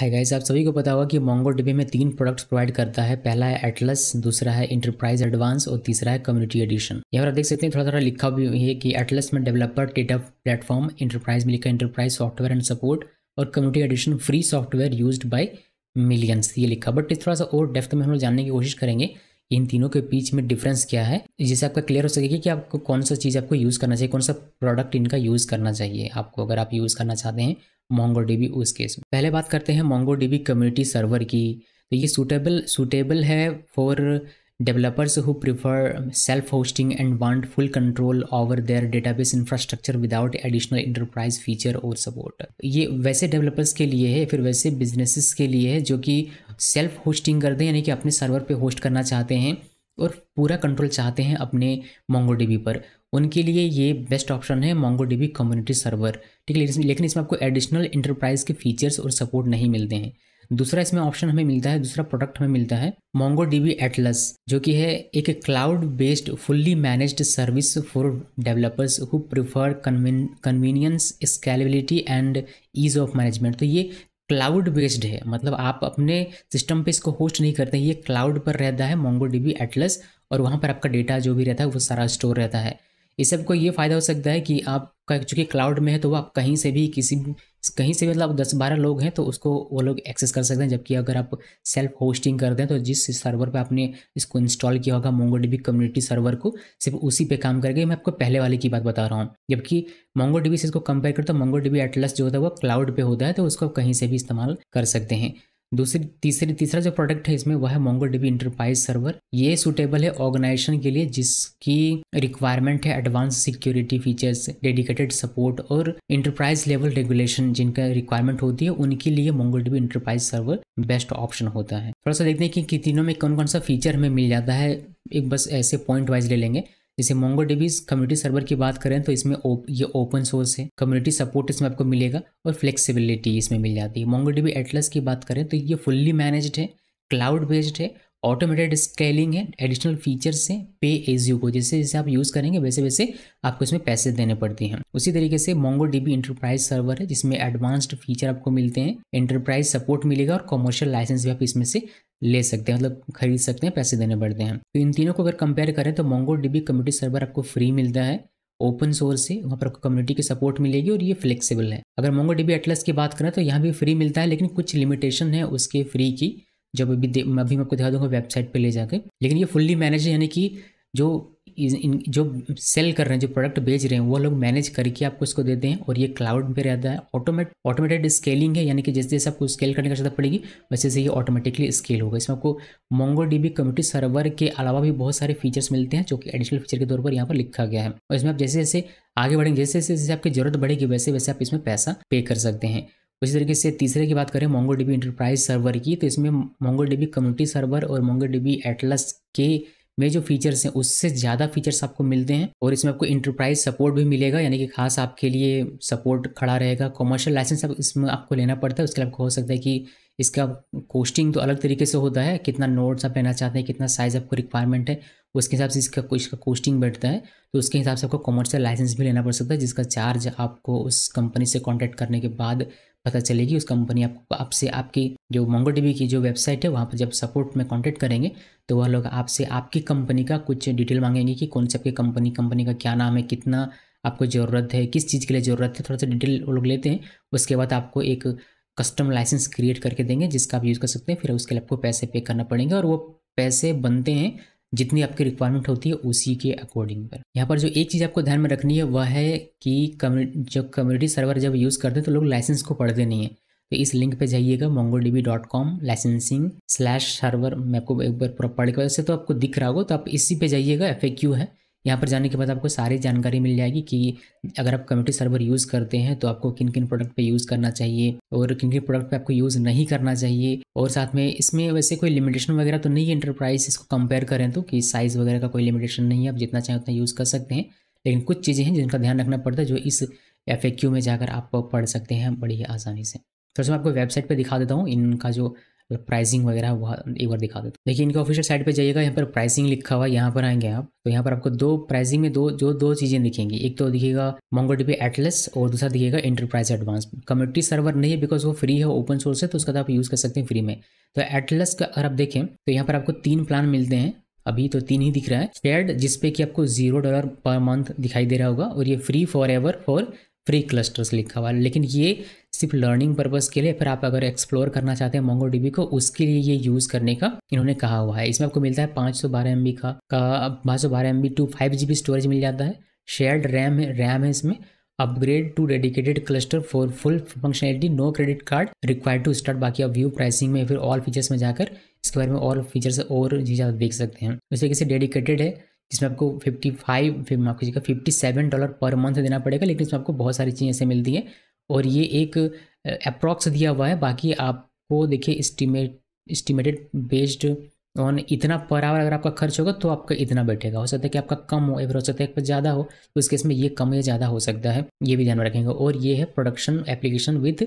है गाइस आप सभी को पता होगा कि मोंगो डीबी में तीन प्रोडक्ट्स प्रोवाइड करता है पहला है एटलस दूसरा है इंटरप्राइज एडवांस और तीसरा है कम्युनिटी एडिशन यहाँ पर आप देख सकते हैं थोड़ा थोड़ा लिखा भी है कि एटलस में डेवलपर डेटा प्लेटफॉर्म इंटरप्राइज में लिखा इंटरप्राइज सॉफ्टवेयर एंड सपोर्ट और community edition free software use by millions ये लिखा बट थोड़ा सा और डेफ्थ में हम लोग जानने की कोशिश करेंगे इन तीनों के बीच में डिफरेंस क्या है जिससे आपका क्लियर हो सकेगी कि आपको कौन सा चीज़ आपको यूज़ करना चाहिए कौन सा प्रोडक्ट इनका यूज़ करना चाहिए आपको अगर आप यूज़ करना चाहते हैं मोंगो डीबी उस केस में पहले बात करते हैं मोंगो डीबी कम्युनिटी सर्वर की तो ये सूटेबल सूटेबल है for Developers who prefer self-hosting and want full control over their database infrastructure without additional enterprise feature or support. ये वैसे developers के लिए है फिर वैसे businesses के लिए है जो कि self-hosting करते हैं यानी कि अपने server पे host करना चाहते हैं और पूरा control चाहते हैं अपने मोंगो पर उनके लिए ये बेस्ट ऑप्शन है मोंगो डी कम्युनिटी सर्वर ठीक है लेकिन इसमें आपको एडिशनल इंटरप्राइज के फीचर्स और सपोर्ट नहीं मिलते हैं दूसरा इसमें ऑप्शन हमें मिलता है दूसरा प्रोडक्ट हमें मिलता है मोंगो डीबी एटलस जो कि है एक cloud based fully managed service for developers who prefer convenience scalability and ease of management तो ये क्लाउड बेस्ड है मतलब आप अपने सिस्टम पे इसको होस्ट नहीं करते ये क्लाउड पर रहता है मोंगो डीबी एटलस और वहाँ पर आपका डेटा जो भी रहता है वो सारा स्टोर रहता है इस सबको ये फ़ायदा हो सकता है कि आपका चूँकि क्लाउड में है तो वो आप कहीं से भी किसी कहीं से भी मतलब दस बारह लोग हैं तो उसको वो लोग एक्सेस कर सकते हैं जबकि अगर आप सेल्फ होस्टिंग कर दें तो जिस सर्वर पर आपने इसको इंस्टॉल किया होगा मोंगो कम्युनिटी सर्वर को सिर्फ उसी पे काम करके मैं आपको पहले वाले की बात बता रहा हूँ जबकि मोंगो से इसको कंपेयर करते तो मोंगोडीबी एटलस जो होता है वो क्लाउड पर होता है तो उसको कहीं से भी इस्तेमाल कर सकते हैं दूसरी तीसरी तीसरा जो प्रोडक्ट है इसमें वह है मोंगो डीबी इंटरप्राइज सर्वर ये सूटेबल है ऑर्गेनाइजेशन के लिए जिसकी रिक्वायरमेंट है advance security features dedicated support और इंटरप्राइज लेवल रेगुलेशन जिनका रिक्वायरमेंट होती है उनके लिए Mongo DB enterprise server best option होता है थोड़ा सा देखते हैं कि तीनों में कौन कौन सा फीचर हमें मिल जाता है एक बस ऐसे पॉइंट वाइज ले लेंगे जैसे मोंगो डेबीज कम्युनिटी सर्वर की बात करें तो इसमें ओप, ये ओपन सोर्स है कम्युनिटी सपोर्ट इसमें आपको मिलेगा और फ्लेक्सिबिलिटी इसमें मिल जाती है मोंगो डेबी एटलस की बात करें तो ये फुल्ली मैनेज्ड है क्लाउड बेस्ड है ऑटोमेटेड स्केलिंग है एडिशनल फीचर्स हैं पे एज यू को जैसे जैसे आप यूज़ करेंगे वैसे वैसे आपको इसमें पैसे देने पड़ते हैं उसी तरीके से मोंगो डीबी इंटरप्राइज सर्वर है जिसमें एडवांस्ड फीचर आपको मिलते हैं इंटरप्राइज सपोर्ट मिलेगा और कॉमर्शियल लाइसेंस भी आप इसमें से ले सकते हैं मतलब खरीद सकते हैं पैसे देने पड़ते हैं तो इन तीनों को अगर कंपेयर करें तो मोंगो डीबी कम्युनिटी सर्वर आपको फ्री मिलता है ओपन सोर्स है वहाँ पर आपको कम्युनिटी की सपोर्ट मिलेगी और ये फ्लेक्सिबल है अगर मोंगो डीबी एटलस की बात करें तो यहाँ भी फ्री मिलता है लेकिन कुछ लिमिटेशन है उसके फ्री की जब अभी दे, मैं अभी मैं आपको दिखा दूंगा वेबसाइट पे ले जाके लेकिन ये फुल्ली मैनेज यानी कि जो इन जो सेल कर रहे हैं जो प्रोडक्ट बेच रहे हैं वो लोग मैनेज करके आपको इसको देते हैं और ये क्लाउड पे रहता है ऑटोमेट ऑटोमेटेड स्केलिंग है यानी कि जैसे जैसे आपको स्केल करने की आवश्यकता पड़ेगी वैसे जैसे ये ऑटोमेटिकली स्केल होगा इसमें आपको मोंगो डीबी कम्युनिटी सर्वर के अलावा भी बहुत सारे फीचर्स मिलते हैं जो कि एडिशनल फीचर के तौर पर यहाँ पर लिखा गया है और इसमें आप जैसे जैसे आगे बढ़ेंगे जैसे जैसे जैसे आपकी जरूरत बढ़ेगी वैसे वैसे आप इसमें पैसा पे कर सकते हैं उसी तरीके से तीसरे की बात करें मोंगो डीबी इंटरप्राइज सर्वर की तो इसमें मोंगो डीबी कम्युनिटी सर्वर और मोंगो डीबी एटलस के में जो फीचर्स हैं उससे ज़्यादा फीचर्स आपको मिलते हैं और इसमें आपको इंटरप्राइज सपोर्ट भी मिलेगा यानी कि खास आपके लिए सपोर्ट खड़ा रहेगा कॉमर्शियल लाइसेंस आप इसमें आपको लेना पड़ता है उसके लिए आपको हो सकता है कि इसका कोस्टिंग तो अलग तरीके से होता है कितना नोट्स आप लेना चाहते हैं कितना साइज़ आपको रिक्वायरमेंट है उसके हिसाब से इसका इसका कोस्टिंग बैठता है तो उसके हिसाब से आपको कॉमर्शियल लाइसेंस भी लेना पड़ सकता है जिसका चार्ज आपको उस कंपनी से कॉन्टैक्ट करने के बाद पता चलेगी उस कंपनी आपको आपसे आपकी जो मोंगो की जो वेबसाइट है वहाँ पर जब सपोर्ट में कॉन्टेक्ट करेंगे तो वह लोग आपसे आपकी कंपनी का कुछ डिटेल मांगेंगे कि कौन सी आपकी कंपनी कंपनी का क्या नाम है कितना आपको ज़रूरत है किस चीज़ के लिए ज़रूरत है थोड़ा सा डिटेल वो लोग लेते हैं उसके बाद आपको एक कस्टम लाइसेंस क्रिएट करके देंगे जिसका आप यूज़ कर सकते हैं फिर उसके लिए आपको पैसे पे करना पड़ेंगे और वो पैसे बनते हैं जितनी आपकी रिक्वायरमेंट होती है उसी के अकॉर्डिंग पर यहाँ पर जो एक चीज़ आपको ध्यान में रखनी है वह है कि कम्युनिटी जब कम्युनिटी सर्वर जब यूज़ करते हैं तो लोग लाइसेंस को पढ़ते नहीं है तो इस लिंक पे जाइएगा Mongo D B dot com licensing slash server मैं आपको एक बार पढ़ के वैसे तो आपको दिख रहा होगा तो आप इसी पे जाइएगा एफ है यहाँ पर जाने के बाद आपको सारी जानकारी मिल जाएगी कि अगर आप कम्युनिटी सर्वर यूज़ करते हैं तो आपको किन किन प्रोडक्ट पे यूज़ करना चाहिए और किन किन प्रोडक्ट पे आपको यूज़ नहीं करना चाहिए और साथ में इसमें वैसे कोई लिमिटेशन वगैरह तो नहीं है इंटरप्राइज इसको कंपेयर करें तो कि साइज़ वगैरह का कोई लिमिटेशन नहीं है आप जितना चाहें उतना यूज़ कर सकते हैं लेकिन कुछ चीज़ें हैं जिनका ध्यान रखना पड़ता है जो इस एफ में जाकर आप पढ़ सकते हैं बड़ी आसानी से थोड़ा तो सा मैं आपको वेबसाइट पर दिखा देता हूँ इनका जो प्राइसिंग वगैरह वहाँ एक बार दिखा देता देखिए इनका ऑफिशियल साइट पे जाइएगा यहाँ पर प्राइसिंग लिखा हुआ यहाँ पर आएंगे आप तो यहाँ पर आपको दो प्राइसिंग में दो जो दो चीज़ें दिखेंगी एक तो दिखेगा मोंगोडीपी एटलस और दूसरा दिखेगा इंटरप्राइज एडवांस कम्युनिटी सर्वर नहीं है बिकॉज वो फ्री है ओपन सोर्स है तो उसका तो आप यूज़ कर सकते हैं फ्री में तो एटलस का अगर आप देखें तो यहाँ पर आपको तीन प्लान मिलते हैं अभी तो तीन ही दिख रहा है पेड जिसपे कि आपको जीरो डॉलर पर मंथ दिखाई दे रहा होगा और ये free forever for free clusters लिखा हुआ है लेकिन ये सिर्फ लर्निंग पर्पज़ के लिए फिर आप अगर एक्सप्लोर करना चाहते हैं मोंगो को उसके लिए ये यूज़ करने का इन्होंने कहा हुआ है इसमें आपको मिलता है पाँच सौ बारह एम बी का पाँच सौ बारह M B to five G B storage मिल जाता है शेयर्ड रैम है रैम है इसमें upgrade to dedicated cluster for full functionality no credit card required to start बाकी आप व्यू प्राइसिंग में फिर ऑल फीचर्स में जाकर इसके बारे में और फीचर्स और चीज़ें आप देख सकते हैं उस तरीके से डेडिकेटेड है जिसमें आपको फिफ्टी फाइव माफ कीजिएगा fifty seven dollar per month देना पड़ेगा लेकिन इसमें आपको बहुत सारी चीज़ें ऐसे मिलती है और ये एक अप्रॉक्स दिया हुआ है बाकी आपको देखिए इस्टीमेट इस्टीमेटेड बेस्ड ऑन इतना पर आवर अगर आपका खर्च होगा तो आपका इतना बैठेगा हो सकता है कि आपका कम हो फिर हो सकता है ज़्यादा हो तो इस केस में ये कम या ज़्यादा हो सकता है ये भी ध्यान में रखेंगे और ये है प्रोडक्शन एप्लीकेशन विथ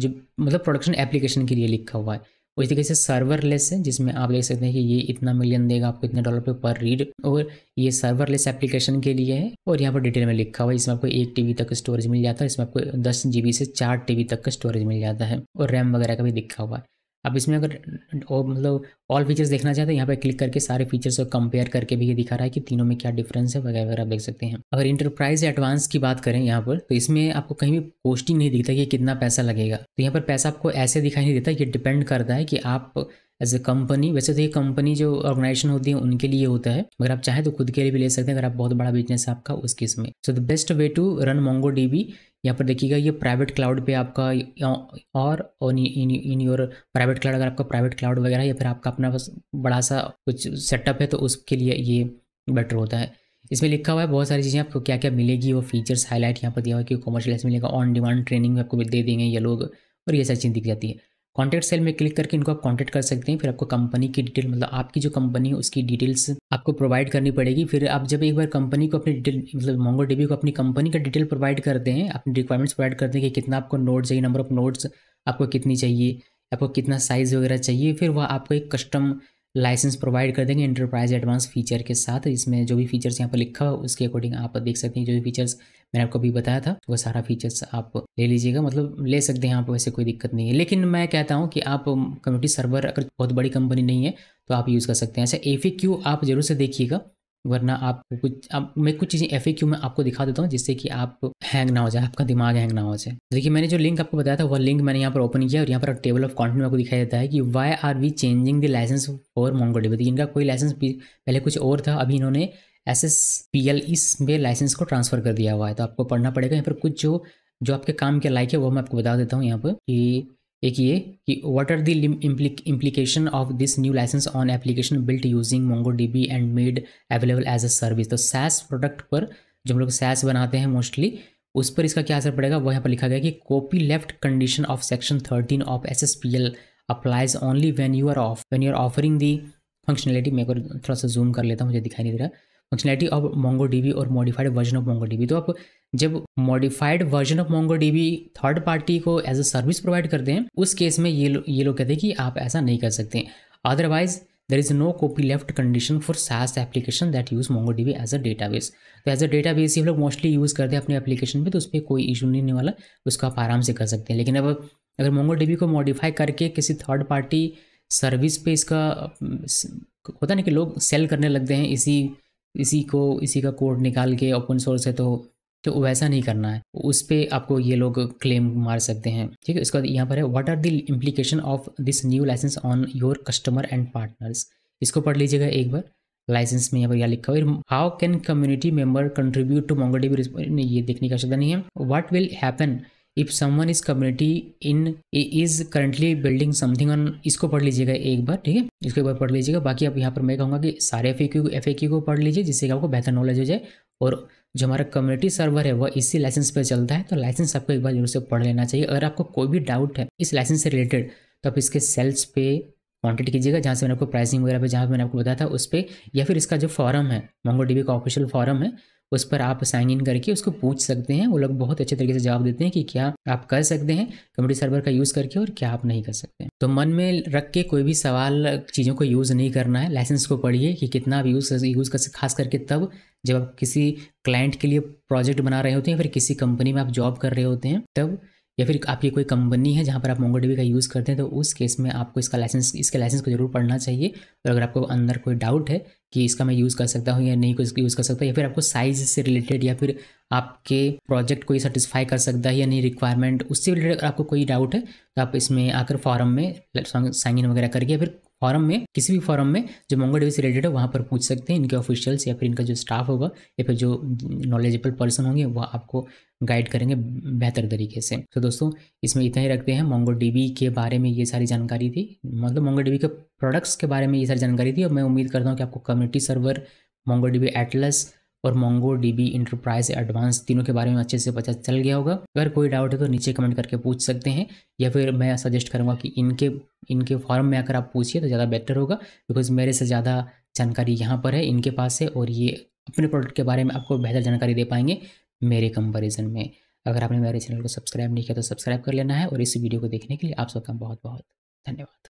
जो मतलब प्रोडक्शन एप्लीकेशन के लिए लिखा हुआ है उसी तरीके से सर्वर लेस है जिसमें आप देख सकते हैं कि ये इतना मिलियन देगा आपको इतने डॉलर पे पर रीड और ये सर्वरलेस एप्लीकेशन के लिए है और यहाँ पर डिटेल में लिखा हुआ है इसमें आपको एक टीबी तक स्टोरेज मिल जाता है इसमें आपको दस जीबी से चार टीबी तक का स्टोरेज मिल जाता है और रैम वगैरह का भी लिखा हुआ है आप इसमें अगर मतलब ऑल फीचर्स देखना चाहते हैं तो यहाँ पे क्लिक करके सारे फीचर्स को कंपेयर करके भी ये दिखा रहा है कि तीनों में क्या डिफरेंस है वगैरह वगैरह आप देख सकते हैं अगर इंटरप्राइज एडवांस की बात करें यहाँ पर तो इसमें आपको कहीं भी पोस्टिंग नहीं दिखता कि कितना पैसा लगेगा तो यहाँ पर पैसा आपको ऐसे दिखाई नहीं देता ये डिपेंड करता है कि आप एज ए कंपनी वैसे तो ये कंपनी जो ऑर्गेनाइजेशन होती है उनके लिए होता है अगर आप चाहें तो खुद के लिए भी ले सकते हैं अगर आप बहुत बड़ा बिजनेस है आपका उस केस में so the best way to run Mongo B यहाँ पर देखिएगा ये प्राइवेट क्लाउड पे आपका और in in your private cloud अगर आपका प्राइवेट क्लाउड वगैरह या फिर आपका अपना बस बड़ा सा कुछ सेटअप है तो उसके लिए ये बेटर होता है इसमें लिखा हुआ है बहुत सारी चीज़ें आपको क्या क्या मिलेगी वो फीचर्स हाईलाइट यहाँ पर दिया हुआ है कि कॉमर्शियल मिलेगा ऑन डिमांड ट्रेनिंग आपको दे देंगे ये लोग और ये सारी चीज़ें दिख जाती है कॉन्टैक्ट सेल में क्लिक करके इनको आप कॉन्टैक्ट कर सकते हैं फिर आपको कंपनी की डिटेल मतलब आपकी जो कंपनी है उसकी डिटेल्स आपको प्रोवाइड करनी पड़ेगी फिर आप जब एक बार कंपनी को अपनी डिटेल मतलब मोंगो डेबी को अपनी कंपनी का डिटेल प्रोवाइड करते हैं अपनी रिक्वायरमेंट्स प्रोवाइड करते हैं कि कितना आपको नोट चाहिए नंबर ऑफ नोट्स आपको कितनी चाहिए आपको कितना साइज़ वगैरह चाहिए फिर वह आपको एक कस्टम लाइसेंस प्रोवाइड कर देंगे इंटरप्राइज एडवांस फीचर के साथ इसमें जो भी फीचर्स यहाँ पर लिखा हो उसके अकॉर्डिंग आप देख सकते हैं जो भी फीचर्स मैंने आपको अभी बताया था वो सारा फीचर्स आप ले लीजिएगा मतलब ले सकते हैं आप वैसे कोई दिक्कत नहीं है लेकिन मैं कहता हूँ कि आप कम्युनिटी सर्वर अगर बहुत बड़ी कंपनी नहीं है तो आप यूज़ कर सकते हैं अच्छा ए आप जरूर से देखिएगा वरना आप कुछ अब मैं कुछ चीज़ें एफ में आपको दिखा देता हूँ जिससे कि आप हैंग ना हो जाए आपका दिमाग हैंग ना हो जाए देखिए मैंने जो लिंक आपको बताया था वह लिंक मैंने यहाँ पर ओपन किया और यहाँ पर टेबल ऑफ कॉन्टेंट आपको दिखाई देता है कि why are we changing the license for MongoDB इनका कोई लाइसेंस पहले कुछ और था अभी इन्होंने एस एस पी एल इस में लाइसेंस को ट्रांसफ़र कर दिया हुआ है तो आपको पढ़ना पड़ेगा यहाँ पर कुछ जो जो आपके काम के लायक है वो मैं आपको बता देता हूँ यहाँ पर कि एक ये कि what are the implication of this new license on application built using Mongo DB and made available as a service तो सैस प्रोडक्ट पर जो हम लोग सैस बनाते हैं मोस्टली उस पर इसका क्या असर पड़ेगा वो यहाँ पर लिखा गया कि copyleft condition of section thirteen of S S P L applies only when you are of when you are offering the functionality मैं एक थोड़ा सा जूम कर लेता हूँ मुझे दिखाई नहीं दे रहा फंक्शनैलिटी ऑफ मोंगो डीबी और modified version of Mongo DB तो आप जब modified version of Mongo DB third party को एज अ सर्विस प्रोवाइड करते हैं उस केस में ये ये लोग कहते हैं कि आप ऐसा नहीं कर सकते otherwise there is no copyleft condition for SaaS application that use Mongo DB as a database तो एज अ डेटा बेस ये लोग मोस्टली यूज़ करते हैं अपने एप्लीकेशन पर तो उस पर कोई इशू नहीं होने वाला उसको आप आराम से कर सकते हैं लेकिन अब अगर मोंगो डीबी को मॉडिफाई करके किसी थर्ड पार्टी सर्विस पे इसका होता ना कि लोग सेल करने लगते हैं इसी इसी को इसी का कोड निकाल के ओपन सोर्स है तो तो वैसा नहीं करना है उस पर आपको ये लोग क्लेम मार सकते हैं ठीक है उसके बाद यहाँ पर है what are the implication of this new license on your customer and partners इसको पढ़ लीजिएगा एक बार लाइसेंस में यहाँ पर यह लिखा हुआ how can community member contribute to MongoDB ये देखने का शब्द नहीं है what will happen if someone is community in is currently building something on इसको पढ़ लीजिएगा एक बार ठीक है इसको एक बार पढ़ लीजिएगा बाकी आप यहाँ पर मैं कहूँगा कि सारे एफ ए को पढ़ लीजिए जिससे कि आपको बेहतर नॉलेज हो जाए और जो हमारा कम्युनिटी सर्वर है वह इसी लाइसेंस पर चलता है तो लाइसेंस आपको एक बार जरूर से पढ़ लेना चाहिए अगर आपको कोई भी डाउट है इस लाइसेंस से रिलेटेड तो आप इसके सेल्स पे कॉन्टेक्ट कीजिएगा जहाँ से मैंने आपको प्राइसिंग वगैरह पे जहाँ मैंने आपको बताया था उस पर या फिर इसका जो फॉरम है मोंगो का ऑफिशियल फॉरम है उस पर आप साइन इन करके उसको पूछ सकते हैं वो लोग बहुत अच्छे तरीके से जवाब देते हैं कि क्या आप कर सकते हैं कंप्यूटर सर्वर का यूज़ करके और क्या आप नहीं कर सकते तो मन में रख के कोई भी सवाल चीज़ों को यूज़ नहीं करना है लाइसेंस को पढ़िए कि कितना आप यूज़ यूज़ कर सकते खास करके तब जब आप किसी क्लाइंट के लिए प्रोजेक्ट बना रहे होते हैं फिर किसी कंपनी में आप जॉब कर रहे होते हैं तब या फिर आपकी कोई कंपनी है जहाँ पर आप मोंगोडीबी का यूज़ करते हैं तो उस केस में आपको इसका लाइसेंस इसके लाइसेंस को जरूर पढ़ना चाहिए और अगर आपको अंदर कोई डाउट है कि इसका मैं यूज़ कर सकता हूँ या नहीं कुछ यूज़ कर सकता या फिर आपको साइज से रिलेटेड या फिर आपके प्रोजेक्ट कोई सेटिस्फाई कर सकता है या नहीं रिक्वायरमेंट उससे रिलेटेड आपको कोई डाउट है तो आप इसमें आकर फॉरम में साइन इन वगैरह करके फिर फॉरम में किसी भी फॉरम में जो मोंगो डेवी से रिलेटेड है वहाँ पर पूछ सकते हैं इनके ऑफिशियल्स या फिर इनका जो स्टाफ होगा या फिर जो नॉलेजेबल पर्सन होंगे वह आपको गाइड करेंगे बेहतर तरीके से तो दोस्तों इसमें इतना ही रखते हैं मोंगो डीबी के बारे में ये सारी जानकारी थी मतलब मोंगो डीबी के प्रोडक्ट्स के बारे में ये सारी जानकारी थी और मैं उम्मीद करता हूँ कि आपको community server Mongo DB Atlas और मोंगो डीबी इंटरप्राइज एडवांस तीनों के बारे में अच्छे से पता चल गया होगा अगर कोई डाउट है तो नीचे कमेंट करके पूछ सकते हैं या फिर मैं सजेस्ट करूँगा कि इनके इनके फॉर्म में अगर आप पूछिए तो ज़्यादा बेटर होगा बिकॉज मेरे से ज़्यादा जानकारी यहाँ पर है इनके पास है और ये अपने प्रोडक्ट के बारे में आपको बेहतर जानकारी दे पाएंगे मेरे कंपेरिजन में अगर आपने मेरे चैनल को सब्सक्राइब नहीं किया तो सब्सक्राइब कर लेना है और इस वीडियो को देखने के लिए आप सबका बहुत बहुत धन्यवाद